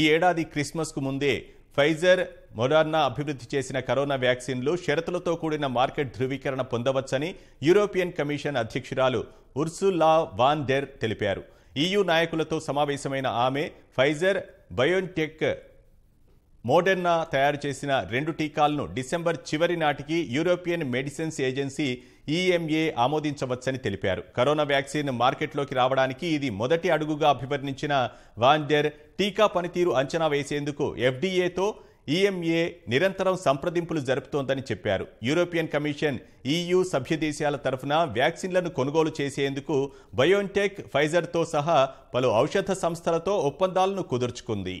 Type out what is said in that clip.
ఈ ఏడాది క్రిస్మస్కు ముందే ఫైజర్ మొరార్నా అభివృద్ధి చేసిన కరోనా వ్యాక్సిన్లు షరతులతో కూడిన మార్కెట్ ధృవీకరణ పొందవచ్చని యూరోపియన్ కమిషన్ అధ్యక్షురాలు ఉర్సులా వాన్ డెర్ తెలిపారు ఈయూ నాయకులతో సమావేశమైన ఆమె ఫైజర్ బయోన్టెక్ మోడెర్నా తయారు చేసిన రెండు టీకాలను డిసెంబర్ చివరి నాటికి యూరోపియన్ మెడిసిన్స్ ఏజెన్సీ ఈఎంఏ ఆమోదించవచ్చని తెలిపారు కరోనా వ్యాక్సిన్ మార్కెట్లోకి రావడానికి ఇది మొదటి అడుగుగా అభివర్ణించిన వాండెర్ టీకా పనితీరు అంచనా వేసేందుకు ఎఫ్డీఏతో ఈఎంఏ నిరంతరం సంప్రదింపులు జరుపుతోందని చెప్పారు యూరోపియన్ కమిషన్ ఈయు సభ్య దేశాల తరఫున వ్యాక్సిన్లను కొనుగోలు చేసేందుకు బయోన్టెక్ ఫైజర్తో సహా పలు ఔషధ సంస్థలతో ఒప్పందాలను కుదుర్చుకుంది